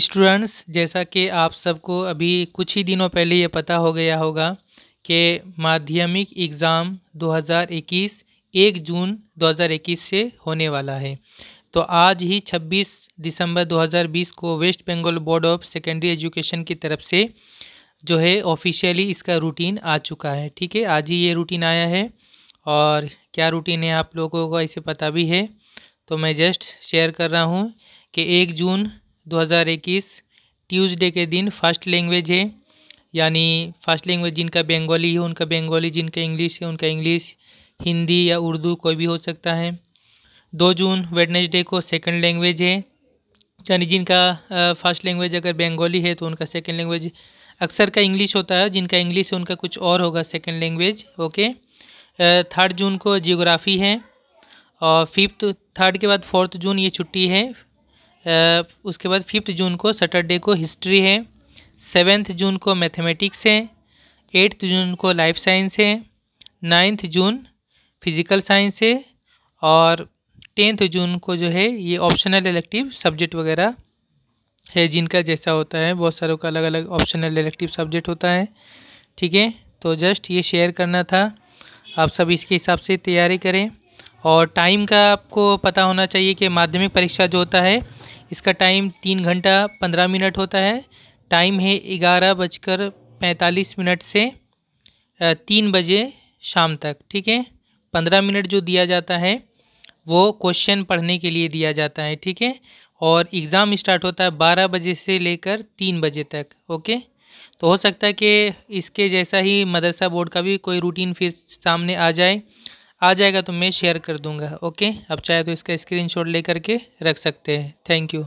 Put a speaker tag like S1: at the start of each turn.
S1: students जैसा कि आप सबको अभी कुछ ही दिनों पहले ये पता हो गया होगा कि माध्यमिक एग्ज़ाम 2021 एक जून 2021 से होने वाला है तो आज ही 26 दिसंबर 2020 को West Bengal board of secondary education की तरफ से जो है ऑफिशियली इसका रूटीन आ चुका है ठीक है आज ही ये रूटीन आया है और क्या रूटीन है आप लोगों को इसे पता भी है तो मैं जस्ट शेयर कर रहा हूँ कि एक जून 2021 ट्यूसडे के दिन फर्स्ट लैंग्वेज है यानी फर्स्ट लैंग्वेज जिनका बंगाली है उनका बंगाली जिनका इंग्लिश है उनका इंग्लिश हिंदी या उर्दू कोई भी हो सकता है दो जून वेडनेसडे को सेकंड लैंग्वेज है यानी जिनका फर्स्ट लैंग्वेज अगर बंगाली है तो उनका सेकंड लैंग्वेज अक्सर का इंग्लिश होता है जिनका इंग्लिश है उनका कुछ और होगा second language okay third June को जियोग्राफ़ी है और फिफ्थ थर्ड के बाद फोर्थ जून ये छुट्टी है उसके बाद फिफ्थ जून को सैटरडे को हिस्ट्री है सेवेंथ जून को मैथमेटिक्स है एट्थ जून को लाइफ साइंस है नाइन्थ जून फिज़िकल साइंस है और टेंथ जून को जो है ये ऑप्शनल इलेक्टिव सब्जेक्ट वगैरह है जिनका जैसा होता है बहुत सारों का अलग अलग ऑप्शनल इलेक्टिव सब्जेक्ट होता है ठीक है तो जस्ट ये शेयर करना था आप सब इसके हिसाब से तैयारी करें और टाइम का आपको पता होना चाहिए कि माध्यमिक परीक्षा जो होता है इसका टाइम तीन घंटा पंद्रह मिनट होता है टाइम है ग्यारह बजकर पैंतालीस मिनट से तीन बजे शाम तक ठीक है पंद्रह मिनट जो दिया जाता है वो क्वेश्चन पढ़ने के लिए दिया जाता है ठीक है और एग्ज़ाम स्टार्ट होता है बारह बजे से लेकर तीन बजे तक ओके तो हो सकता है कि इसके जैसा ही मदरसा बोर्ड का भी कोई रूटीन फिर सामने आ जाए आ जाएगा तो मैं शेयर कर दूंगा ओके आप चाहे तो इसका स्क्रीनशॉट लेकर के रख सकते हैं थैंक यू